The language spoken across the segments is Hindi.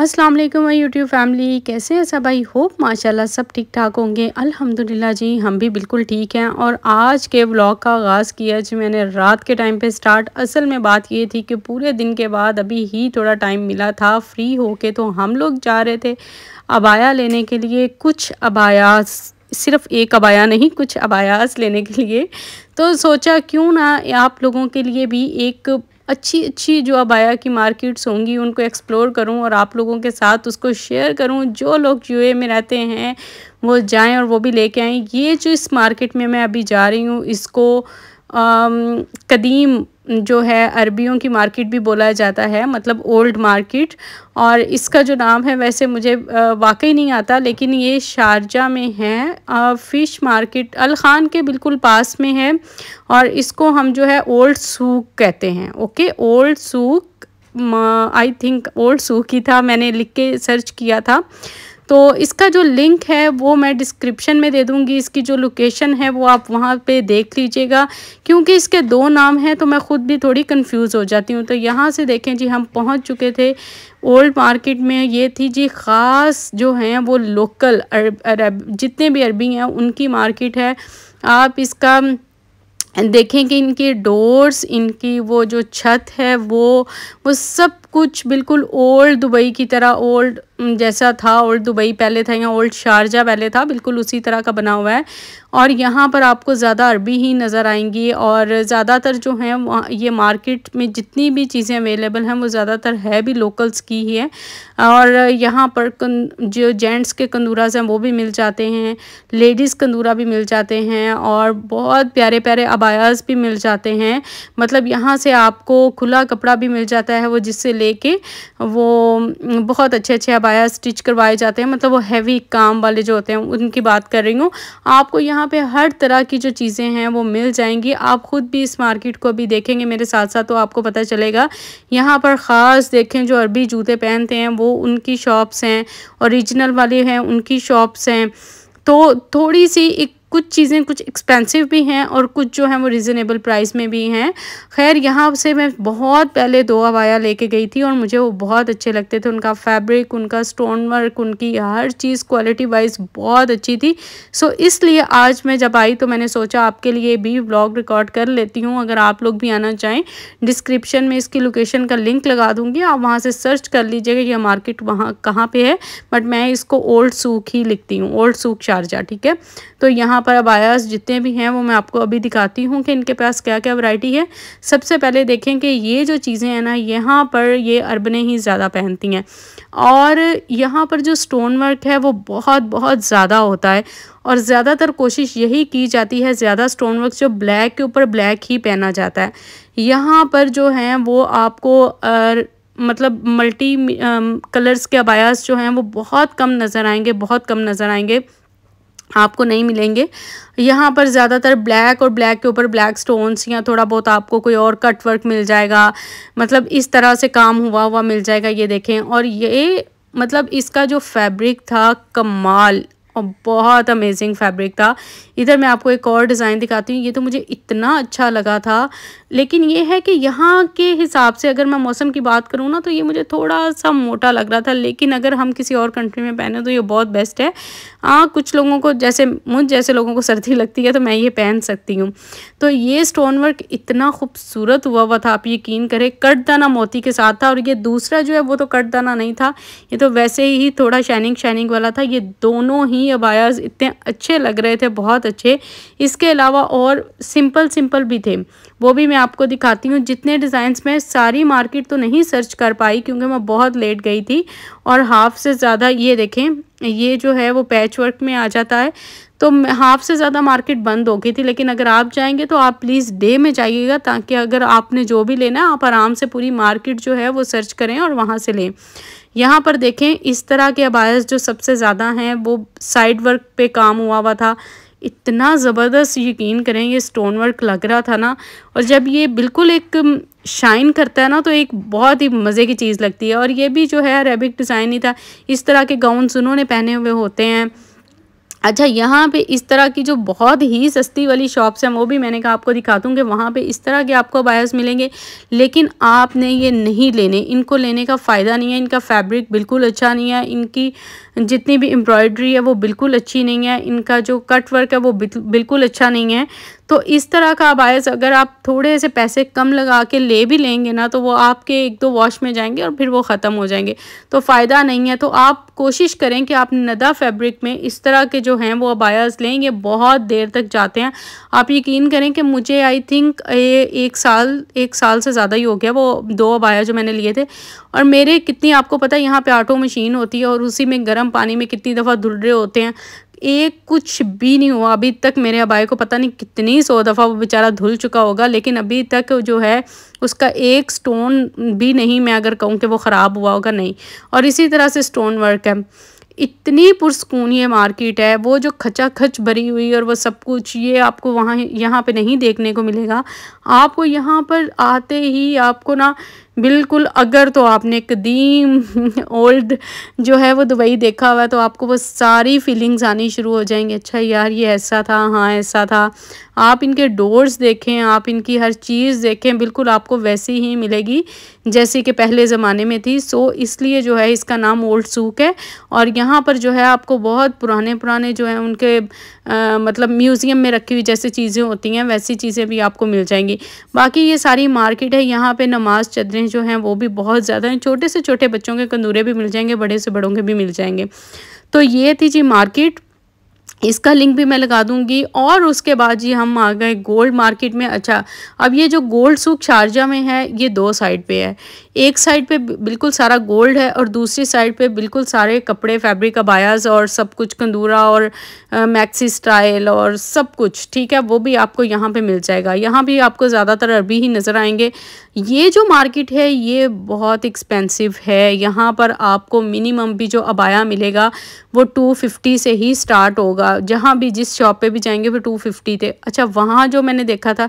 अस्सलाम वालेकुम माय यूट्यूब फैमिली कैसे हैं सब आई होप माशाल्लाह सब ठीक ठाक होंगे अल्हम्दुलिल्लाह जी हम भी बिल्कुल ठीक हैं और आज के व्लॉग का आगाज़ किया जी मैंने रात के टाइम पे स्टार्ट असल में बात ये थी कि पूरे दिन के बाद अभी ही थोड़ा टाइम मिला था फ्री होके तो हम लोग जा रहे थे अबाया लेने के लिए कुछ अबाया सिर्फ एक अबाया नहीं कुछ अबायास लेने के लिए तो सोचा क्यों ना आप लोगों के लिए भी एक अच्छी अच्छी जो अब आया कि मार्केट्स होंगी उनको एक्सप्लोर करूँ और आप लोगों के साथ उसको शेयर करूँ जो लोग यूए में रहते हैं वो जाएं और वो भी लेके आएं ये जो इस मार्केट में मैं अभी जा रही हूँ इसको कदीम जो है अरबियों की मार्केट भी बोला जाता है मतलब ओल्ड मार्केट और इसका जो नाम है वैसे मुझे वाकई नहीं आता लेकिन ये शारजा में है फ़िश मार्केट अल ख़ान के बिल्कुल पास में है और इसको हम जो है ओल्ड सूक कहते हैं okay old souk I think old souk ही था मैंने लिख के सर्च किया था तो इसका जो लिंक है वो मैं डिस्क्रिप्शन में दे दूँगी इसकी जो लोकेशन है वो आप वहाँ पे देख लीजिएगा क्योंकि इसके दो नाम हैं तो मैं ख़ुद भी थोड़ी कंफ्यूज हो जाती हूँ तो यहाँ से देखें जी हम पहुँच चुके थे ओल्ड मार्केट में ये थी जी ख़ास जो हैं वो लोकल अरब, अरब जितने भी अरबी हैं उनकी मार्केट है आप इसका देखें कि इनके डोर्स इनकी वो जो छत है वो वो सब कुछ बिल्कुल ओल्ड दुबई की तरह ओल्ड हम्म, जैसा था ओल्ड दुबई पहले था या ओल्ड शारजा पहले था बिल्कुल उसी तरह का बना हुआ है और यहाँ पर आपको ज़्यादा अरबी ही नज़र आएंगी और ज़्यादातर जो है ये मार्केट में जितनी भी चीज़ें अवेलेबल हैं वो ज़्यादातर है भी लोकल्स की ही है और यहाँ पर जो जेंट्स के कंदूराज हैं वो भी मिल जाते हैं लेडीज़ कंदूरा भी मिल जाते हैं और बहुत प्यारे प्यारे अबायास भी मिल जाते हैं मतलब यहाँ से आपको खुला कपड़ा भी मिल जाता है वो जिससे ले वो बहुत अच्छे अच्छे अबाया करवाया स्टिच करवाए जाते हैं मतलब वो हैवी काम वाले जो होते हैं उनकी बात कर रही हूँ आपको यहाँ पे हर तरह की जो चीज़ें हैं वो मिल जाएंगी आप ख़ुद भी इस मार्केट को अभी देखेंगे मेरे साथ साथ तो आपको पता चलेगा यहाँ पर ख़ास देखें जो अरबी जूते पहनते हैं वो उनकी शॉप्स हैं औरिजिनल वाले हैं उनकी शॉप्स हैं तो थोड़ी सी एक कुछ चीज़ें कुछ एक्सपेंसिव भी हैं और कुछ जो हैं वो रिजनेबल प्राइस में भी हैं खैर यहाँ से मैं बहुत पहले दो अवाया लेके गई थी और मुझे वो बहुत अच्छे लगते थे उनका फैब्रिक उनका स्टोन वर्क उनकी हर चीज़ क्वालिटी वाइज बहुत अच्छी थी सो इसलिए आज मैं जब आई तो मैंने सोचा आपके लिए भी ब्लॉग रिकॉर्ड कर लेती हूँ अगर आप लोग भी आना चाहें डिस्क्रिप्शन में इसकी लोकेशन का लिंक लगा दूँगी आप वहाँ से सर्च कर लीजिएगा यह मार्केट वहाँ कहाँ पर है बट मैं इसको ओल्ड सूख ही लिखती हूँ ओल्ड सूख शारजा ठीक है तो यहाँ यहाँ पर अबायास जितने भी हैं वो मैं आपको अभी दिखाती हूँ कि इनके पास क्या क्या वैरायटी है सबसे पहले देखें कि ये जो चीज़ें हैं ना यहाँ पर ये अरबने ही ज़्यादा पहनती हैं और यहाँ पर जो स्टोन वर्क है वो बहुत बहुत ज़्यादा होता है और ज़्यादातर कोशिश यही की जाती है ज़्यादा स्टोन वर्क जो ब्लैक के ऊपर ब्लैक ही पहना जाता है यहाँ पर जो हैं वो आपको अर, मतलब मल्टी कलर्स के अबायास जो हैं वो बहुत कम नज़र आएंगे बहुत कम नज़र आएंगे आपको नहीं मिलेंगे यहाँ पर ज़्यादातर ब्लैक और ब्लैक के ऊपर ब्लैक स्टोन्स या थोड़ा बहुत आपको कोई और कट वर्क मिल जाएगा मतलब इस तरह से काम हुआ हुआ मिल जाएगा ये देखें और ये मतलब इसका जो फैब्रिक था कमाल और बहुत अमेजिंग फैब्रिक था इधर मैं आपको एक और डिज़ाइन दिखाती हूँ ये तो मुझे इतना अच्छा लगा था लेकिन ये है कि यहाँ के हिसाब से अगर मैं मौसम की बात करूँ ना तो ये मुझे थोड़ा सा मोटा लग रहा था लेकिन अगर हम किसी और कंट्री में पहने तो ये बहुत बेस्ट है हाँ कुछ लोगों को जैसे मुझ जैसे लोगों को सर्दी लगती है तो मैं ये पहन सकती हूँ तो ये स्टोन वर्क इतना खूबसूरत हुआ हुआ था आप यकीन करें कट दाना मोती के साथ था और ये दूसरा जो है वो तो कट दाना नहीं था ये तो वैसे ही थोड़ा शाइनिंग शाइनिंग वाला था ये दोनों ही अबायाज इतने अच्छे लग रहे थे बहुत अच्छे इसके अलावा और सिंपल सिंपल भी थे वो भी मैं आपको दिखाती हूँ जितने डिज़ाइंस में सारी मार्केट तो नहीं सर्च कर पाई क्योंकि मैं बहुत लेट गई थी और हाफ़ से ज़्यादा ये देखें ये जो है वो पैच वर्क में आ जाता है तो हाफ़ से ज़्यादा मार्केट बंद हो गई थी लेकिन अगर आप जाएंगे तो आप प्लीज़ डे में जाइएगा ताकि अगर आपने जो भी लेना आप आराम से पूरी मार्केट जो है वो सर्च करें और वहाँ से लें यहाँ पर देखें इस तरह के अबायस जो सबसे ज़्यादा हैं वो साइड वर्क पे काम हुआ हुआ था इतना ज़बरदस्त यकीन करें ये स्टोन वर्क लग रहा था ना और जब ये बिल्कुल एक शाइन करता है ना तो एक बहुत ही मज़े की चीज़ लगती है और ये भी जो है अरेबिक डिज़ाइन ही था इस तरह के गाउन उन्होंने पहने हुए होते हैं अच्छा यहाँ पे इस तरह की जो बहुत ही सस्ती वाली शॉप्स हैं वो भी मैंने कहा आपको दिखा दूँगी वहाँ पे इस तरह के आपको बायर्स मिलेंगे लेकिन आपने ये नहीं लेने इनको लेने का फ़ायदा नहीं है इनका फैब्रिक बिल्कुल अच्छा नहीं है इनकी जितनी भी एम्ब्रॉयड्री है वो बिल्कुल अच्छी नहीं है इनका जो कट वर्क है वो बिल्कुल अच्छा नहीं है तो इस तरह का बायस अगर आप थोड़े से पैसे कम लगा के ले भी लेंगे ना तो वो आपके एक दो वॉश में जाएंगे और फिर वो ख़त्म हो जाएंगे तो फ़ायदा नहीं है तो आप कोशिश करें कि आप नदा फैब्रिक में इस तरह के जो हैं वो अबायस लें ये बहुत देर तक जाते हैं आप यकीन करें कि मुझे आई थिंक ये एक साल एक साल से ज़्यादा ही हो गया वो दो अबाया जो मैंने लिए थे और मेरे कितनी आपको पता है यहाँ पे आटो मशीन होती है और उसी में गर्म पानी में कितनी दफ़ा धुल रहे होते हैं एक कुछ भी नहीं हुआ अभी तक मेरे अबाई को पता नहीं कितनी सौ दफ़ा वो बेचारा धुल चुका होगा लेकिन अभी तक जो है उसका एक स्टोन भी नहीं मैं अगर कहूँ कि वो ख़राब हुआ होगा नहीं और इसी तरह से स्टोन वर्क है इतनी पुरस्कून ये मार्केट है वो जो खचा खच भरी हुई और वो सब कुछ ये आपको वहाँ यहाँ पे नहीं देखने को मिलेगा आपको यहाँ पर आते ही आपको ना बिल्कुल अगर तो आपने कदीम ओल्ड जो है वो दुबई देखा हुआ है तो आपको वो सारी फीलिंग्स आनी शुरू हो जाएंगी अच्छा यार ये ऐसा था हाँ ऐसा था आप इनके डोर्स देखें आप इनकी हर चीज़ देखें बिल्कुल आपको वैसी ही मिलेगी जैसी कि पहले ज़माने में थी सो इसलिए जो है इसका नाम ओल्ड सूक है और यहाँ पर जो है आपको बहुत पुराने पुराने जो है उनके आ, मतलब म्यूज़ियम में रखी हुई जैसी चीज़ें होती हैं वैसी चीज़ें भी आपको मिल जाएंगी बाकी ये सारी मार्केट है यहाँ पर नमाज चदरें जो हैं वो भी बहुत ज़्यादा हैं छोटे से छोटे बच्चों के कंदूरे भी मिल जाएंगे बड़े से बड़ों के भी मिल जाएंगे तो ये थी जी मार्केट इसका लिंक भी मैं लगा दूंगी और उसके बाद जी हम आ गए गोल्ड मार्केट में अच्छा अब ये जो गोल्ड सूख शारजा में है ये दो साइड पे है एक साइड पे बिल्कुल सारा गोल्ड है और दूसरी साइड पे बिल्कुल सारे कपड़े फैब्रिक अबायाज़ और सब कुछ कंदूरा और आ, मैक्सी स्टाइल और सब कुछ ठीक है वो भी आपको यहाँ पर मिल जाएगा यहाँ भी आपको ज़्यादातर अरबी ही नज़र आएंगे ये जो मार्केट है ये बहुत एक्सपेंसिव है यहाँ पर आपको मिनिमम भी जो अबाया मिलेगा वो टू से ही स्टार्ट होगा जहाँ भी जिस शॉप पे भी जाएंगे फिर टू फिफ्टी थे अच्छा वहाँ जो मैंने देखा था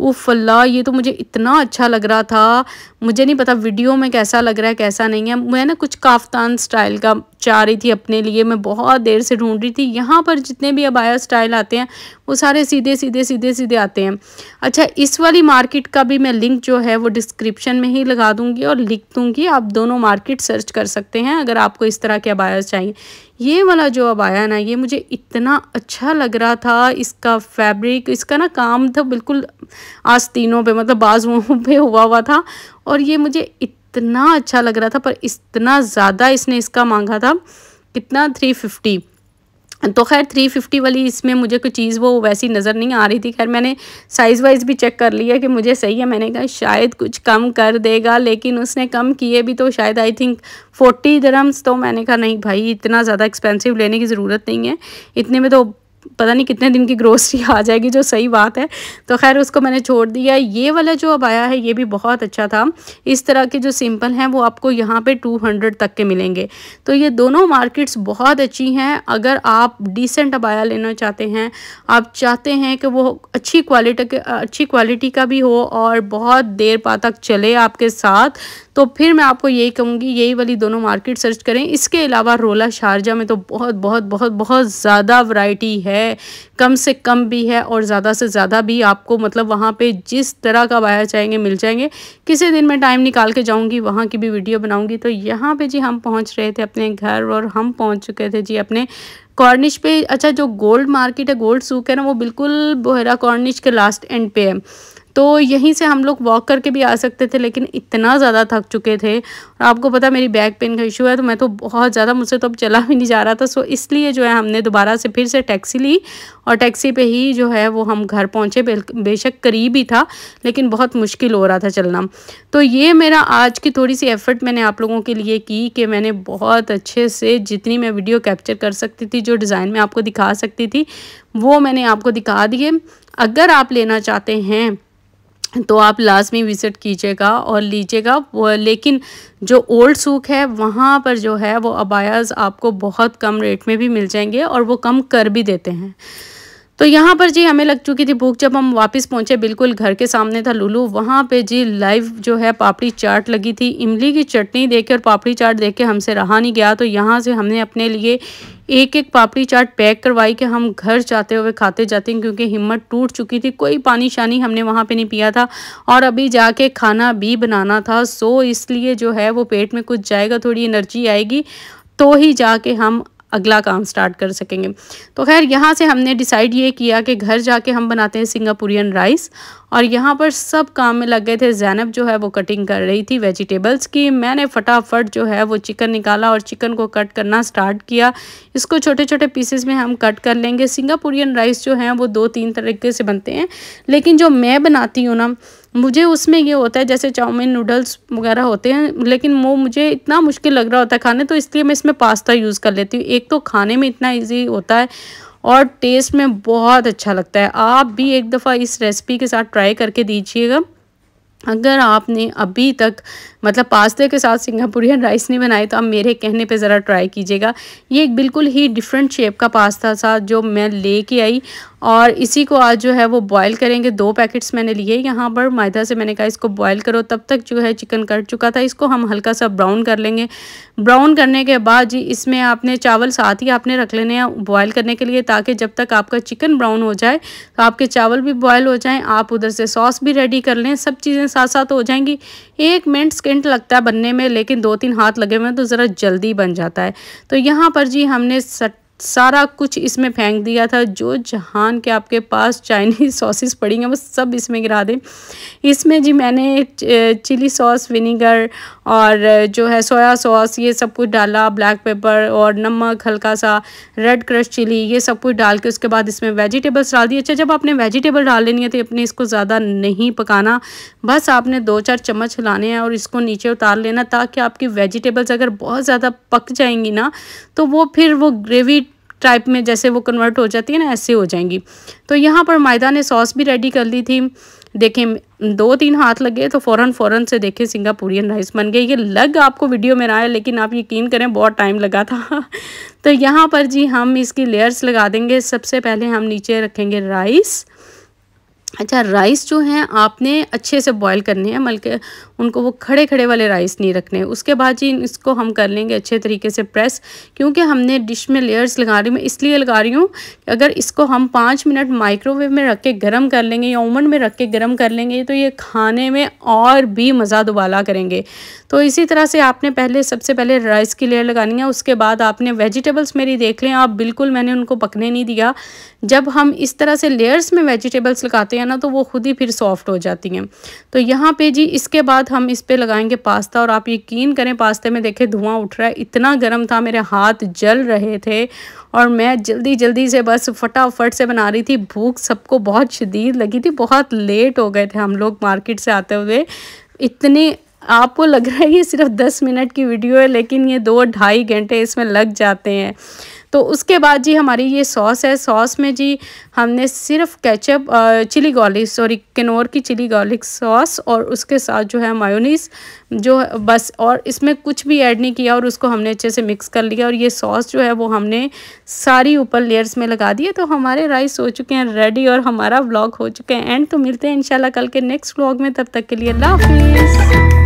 वो फल्ला ये तो मुझे इतना अच्छा लग रहा था मुझे नहीं पता वीडियो में कैसा लग रहा है कैसा नहीं है मैं ना कुछ काफ्तान स्टाइल का चाह रही थी अपने लिए मैं बहुत देर से ढूंढ रही थी यहाँ पर जितने भी अबाया स्टाइल आते हैं वो सारे सीधे सीधे सीधे सीधे आते हैं अच्छा इस वाली मार्केट का भी मैं लिंक जो है वो डिस्क्रिप्शन में ही लगा दूँगी और लिख दूँगी आप दोनों मार्केट सर्च कर सकते हैं अगर आपको इस तरह के अबायास चाहिए ये वाला जो अबाया ना ये मुझे इतना अच्छा लग रहा था इसका फैब्रिक इसका ना काम था बिल्कुल आस्तीनों पे मतलब बाजुओं पे हुआ हुआ था और ये मुझे इतना अच्छा लग रहा था पर इतना ज़्यादा इसने इसका मांगा था कितना थ्री फिफ्टी तो खैर थ्री फिफ्टी वाली इसमें मुझे कोई चीज़ वो वैसी नज़र नहीं आ रही थी खैर मैंने साइज़ वाइज़ भी चेक कर लिया कि मुझे सही है मैंने कहा शायद कुछ कम कर देगा लेकिन उसने कम किए भी तो शायद आई थिंक फोर्टी दरम्स तो मैंने कहा नहीं भाई इतना ज़्यादा एक्सपेंसिव लेने की ज़रूरत नहीं है इतने में तो पता नहीं कितने दिन की ग्रोसरी आ जाएगी जो सही बात है तो खैर उसको मैंने छोड़ दिया ये वाला जो अब आया है ये भी बहुत अच्छा था इस तरह के जो सिंपल हैं वो आपको यहाँ पे 200 तक के मिलेंगे तो ये दोनों मार्केट्स बहुत अच्छी हैं अगर आप डिसेंट अबाया लेना चाहते हैं आप चाहते हैं कि वो अच्छी क्वालिटी अच्छी क्वालिटी का भी हो और बहुत देर पा तक चले आपके साथ तो फिर मैं आपको यही कहूँगी यही वाली दोनों मार्केट सर्च करें इसके अलावा रोला शारजा में तो बहुत बहुत बहुत बहुत ज़्यादा वैरायटी है कम से कम भी है और ज़्यादा से ज़्यादा भी आपको मतलब वहाँ पे जिस तरह का बाया चाहेंगे मिल जाएंगे किसी दिन मैं टाइम निकाल के जाऊँगी वहाँ की भी वीडियो बनाऊँगी तो यहाँ पर जी हम पहुँच रहे थे अपने घर और हम पहुँच चुके थे जी अपने कॉर्निश पे अच्छा जो गोल्ड मार्केट है गोल्ड सूक है ना वो बिल्कुल बोहरा कॉर्निश के लास्ट एंड पे है तो यहीं से हम लोग वॉक करके भी आ सकते थे लेकिन इतना ज़्यादा थक चुके थे और आपको पता मेरी बैक पेन का इशू है तो मैं तो बहुत ज़्यादा मुझसे तो अब चला भी नहीं जा रहा था सो इसलिए जो है हमने दोबारा से फिर से टैक्सी ली और टैक्सी पे ही जो है वो हम घर पहुँचे बेशक करीब ही था लेकिन बहुत मुश्किल हो रहा था चलना तो ये मेरा आज की थोड़ी सी एफ़र्ट मैंने आप लोगों के लिए की कि मैंने बहुत अच्छे से जितनी मैं वीडियो कैप्चर कर सकती थी जो डिज़ाइन मैं आपको दिखा सकती थी वो मैंने आपको दिखा दिए अगर आप लेना चाहते हैं तो आप लाजमी विज़िट कीजिएगा और लीजिएगा लेकिन जो ओल्ड सूख है वहाँ पर जो है वो अबायास आपको बहुत कम रेट में भी मिल जाएंगे और वो कम कर भी देते हैं तो यहाँ पर जी हमें लग चुकी थी भूख जब हम वापस पहुँचे बिल्कुल घर के सामने था लुलू वहाँ पे जी लाइव जो है पापड़ी चाट लगी थी इमली की चटनी देख और पापड़ी चाट देख के हमसे रहा नहीं गया तो यहाँ से हमने अपने लिए एक एक पापड़ी चाट पैक करवाई कि हम घर जाते हुए खाते जाते हैं क्योंकि हिम्मत टूट चुकी थी कोई पानी शानी हमने वहाँ पे नहीं पिया था और अभी जाके खाना भी बनाना था सो इसलिए जो है वो पेट में कुछ जाएगा थोड़ी एनर्जी आएगी तो ही जाके हम अगला काम स्टार्ट कर सकेंगे तो खैर यहाँ से हमने डिसाइड ये किया कि घर जाके हम बनाते हैं सिंगापुरियन राइस और यहाँ पर सब काम में लग गए थे जैनब जो है वो कटिंग कर रही थी वेजिटेबल्स की मैंने फटाफट जो है वो चिकन निकाला और चिकन को कट करना स्टार्ट किया इसको छोटे छोटे पीसेस में हम कट कर लेंगे सिंगापुरियन राइस जो हैं वो दो तीन तरीके से बनते हैं लेकिन जो मैं बनाती हूँ ना मुझे उसमें ये होता है जैसे चाउमीन नूडल्स वगैरह होते हैं लेकिन वो मुझे इतना मुश्किल लग रहा होता है खाने तो इसलिए मैं इसमें पास्ता यूज़ कर लेती हूँ एक तो खाने में इतना ईजी होता है और टेस्ट में बहुत अच्छा लगता है आप भी एक दफ़ा इस रेसिपी के साथ ट्राई करके दीजिएगा अगर आपने अभी तक मतलब पास्ते के साथ सिंगापुरियन राइस नहीं बनाए तो आप मेरे कहने पे ज़रा ट्राई कीजिएगा ये एक बिल्कुल ही डिफरेंट शेप का पास्ता था जो मैं ले के आई और इसी को आज जो है वो बॉईल करेंगे दो पैकेट्स मैंने लिए यहाँ पर मैदा से मैंने कहा इसको बॉईल करो तब तक जो है चिकन कट चुका था इसको हम हल्का सा ब्राउन कर लेंगे ब्राउन करने के बाद जी इसमें आपने चावल साथ ही आपने रख लेने हैं बॉयल करने के लिए ताकि जब तक आपका चिकन ब्राउन हो जाए तो आपके चावल भी बॉयल हो जाएँ आप उधर से सॉस भी रेडी कर लें सब चीज़ें साथ साथ हो जाएंगी एक मिनट स्किंट लगता है बनने में लेकिन दो तीन हाथ लगे हुए हैं तो ज़रा जल्दी बन जाता है तो यहाँ पर जी हमने सट सारा कुछ इसमें फेंक दिया था जो जहान के आपके पास चाइनीज़ सॉसेस पड़ी हैं वो सब इसमें गिरा दें इसमें जी मैंने चिली सॉस विनीगर और जो है सोया सॉस ये सब कुछ डाला ब्लैक पेपर और नमक हल्का सा रेड क्रश चिली ये सब कुछ डाल के उसके बाद इसमें वेजिटेबल्स डाल दिए अच्छा जब आपने वेजिटेबल डाल लेनी है तो अपने इसको ज़्यादा नहीं पकाना बस आपने दो चार चम्मच हिलाने हैं और इसको नीचे उतार लेना ताकि आपकी वेजिटेबल्स अगर बहुत ज़्यादा पक जाएंगी ना तो वो फिर वो ग्रेवी टाइप में जैसे वो कन्वर्ट हो जाती है ना ऐसे हो जाएंगी तो यहाँ पर मायदा ने सॉस भी रेडी कर ली थी देखें दो तीन हाथ लगे तो फ़ौरन फ़ौरन से देखें सिंगापुरियन राइस बन गई ये लग आपको वीडियो में ना आया लेकिन आप यकीन करें बहुत टाइम लगा था तो यहाँ पर जी हम इसकी लेयर्स लगा देंगे सबसे पहले हम नीचे रखेंगे राइस अच्छा राइस जो है आपने अच्छे से बॉईल करने हैं बल्कि उनको वो खड़े खड़े वाले राइस नहीं रखने उसके बाद जी इसको हम कर लेंगे अच्छे तरीके से प्रेस क्योंकि हमने डिश में लेयर्स लगा रही हूँ मैं इसलिए लगा रही हूँ अगर इसको हम पाँच मिनट माइक्रोवेव में रख के गर्म कर लेंगे या ओवन में रख के गर्म कर लेंगे तो ये खाने में और भी मज़ा दुबाला करेंगे तो इसी तरह से आपने पहले सबसे पहले राइस की लेयर लगानी है उसके बाद आपने वेजिटेबल्स मेरी देख लें आप बिल्कुल मैंने उनको पकने नहीं दिया जब हम इस तरह से लेयर्स में वेजिटेबल्स लगाते हैं ना तो वो खुद ही फिर सॉफ्ट हो जाती हैं तो यहाँ पे जी इसके बाद बाद हम इस पर लगाएंगे पास्ता और आप यकीन करें पास्ते में देखें धुआं उठ रहा है इतना गर्म था मेरे हाथ जल रहे थे और मैं जल्दी जल्दी से बस फटाफट से बना रही थी भूख सबको बहुत शदीद लगी थी बहुत लेट हो गए थे हम लोग मार्केट से आते हुए इतने आपको लग रहा है ये सिर्फ दस मिनट की वीडियो है लेकिन ये दो ढाई घंटे इसमें लग जाते हैं तो उसके बाद जी हमारी ये सॉस है सॉस में जी हमने सिर्फ ketchup chilli garlic sorry Knorr की चिली गार्लिक सॉस और उसके साथ जो है मायोनीस जो बस और इसमें कुछ भी ऐड नहीं किया और उसको हमने अच्छे से मिक्स कर लिया और ये सॉस जो है वो हमने सारी ऊपर लेयर्स में लगा दिए तो हमारे राइस हो चुके हैं रेडी और हमारा ब्लॉग हो चुके हैं एंड तो मिलते हैं इंशाल्लाह कल के नेक्स्ट व्लॉग में तब तक के लिए अल्लाह हाफिज़